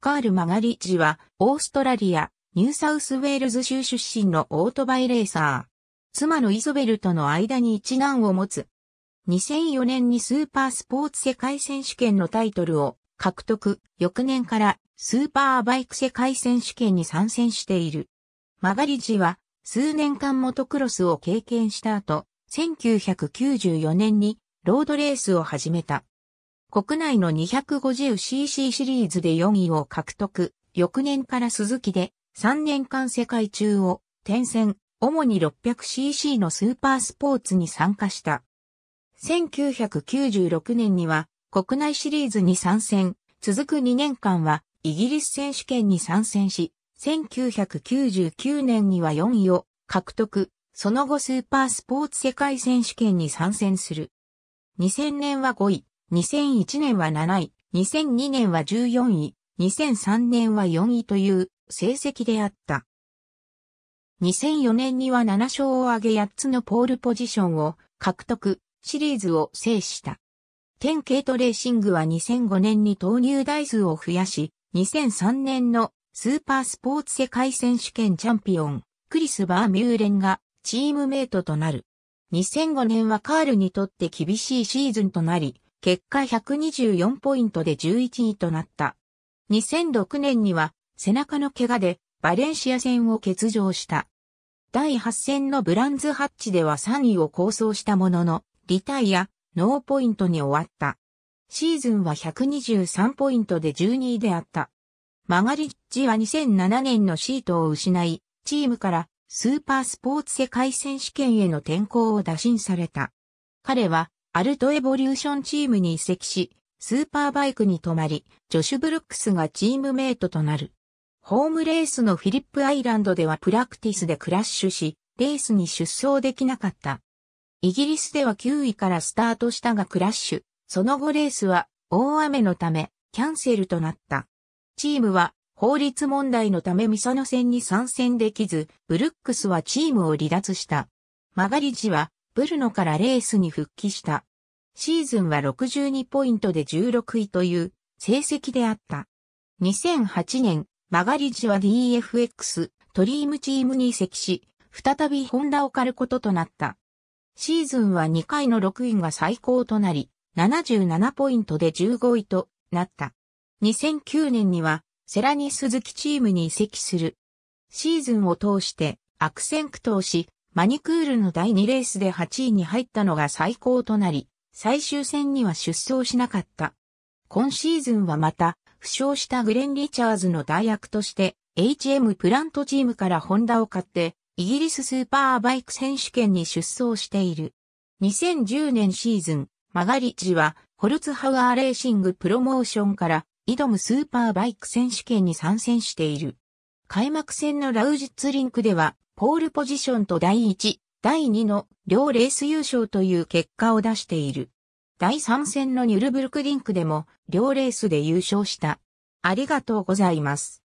カール・マガリッジは、オーストラリア、ニューサウスウェールズ州出身のオートバイレーサー。妻のイゾベルとの間に一難を持つ。2004年にスーパースポーツ世界選手権のタイトルを獲得、翌年からスーパーバイク世界選手権に参戦している。マガリッジは数年間モトクロスを経験した後、1994年にロードレースを始めた。国内の 250cc シリーズで4位を獲得、翌年から鈴木で3年間世界中を転戦、主に 600cc のスーパースポーツに参加した。1996年には国内シリーズに参戦、続く2年間はイギリス選手権に参戦し、1999年には4位を獲得、その後スーパースポーツ世界選手権に参戦する。2000年は5位、2001年は7位、2002年は14位、2003年は4位という成績であった。2004年には7勝を挙げ8つのポールポジションを獲得、シリーズを制した。テントレーシングは2005年に投入台数を増やし、2003年のスーパースポーツ世界選手権チャンピオン、クリス・バーミューレンがチームメイトとなる。2005年はカールにとって厳しいシーズンとなり、結果124ポイントで11位となった。2006年には背中の怪我でバレンシア戦を欠場した。第8戦のブランズハッチでは3位を構想したものの、リタイア、ノーポイントに終わった。シーズンは123ポイントで12位であった。マガリッジは2007年のシートを失い、チームからスーパースポーツ世界選手権への転向を打診された。彼はアルトエボリューションチームに移籍し、スーパーバイクに泊まり、ジョシュ・ブルックスがチームメイトとなる。ホームレースのフィリップアイランドではプラクティスでクラッシュし、レースに出走できなかった。イギリスでは9位からスタートしたがクラッシュ、その後レースは大雨のためキャンセルとなった。チームは法律問題のためミサノ戦に参戦できず、ブルックスはチームを離脱した。マガリジはブルノからレースに復帰した。シーズンは62ポイントで16位という成績であった。2008年、マガリジは DFX トリームチームに移籍し、再びホンダを借ることとなった。シーズンは2回の6位が最高となり、77ポイントで15位となった。2009年にはセラニスズキチームに移籍する。シーズンを通して悪戦苦闘し、マニクールの第2レースで8位に入ったのが最高となり、最終戦には出走しなかった。今シーズンはまた、負傷したグレン・リチャーズの代役として、HM プラントチームからホンダを買って、イギリススーパーバイク選手権に出走している。2010年シーズン、マガリッジは、ホルツハワーレーシングプロモーションから、挑むスーパーバイク選手権に参戦している。開幕戦のラウジッツリンクでは、ポールポジションと第1、第2の両レース優勝という結果を出している。第3戦のニュルブルクリンクでも両レースで優勝した。ありがとうございます。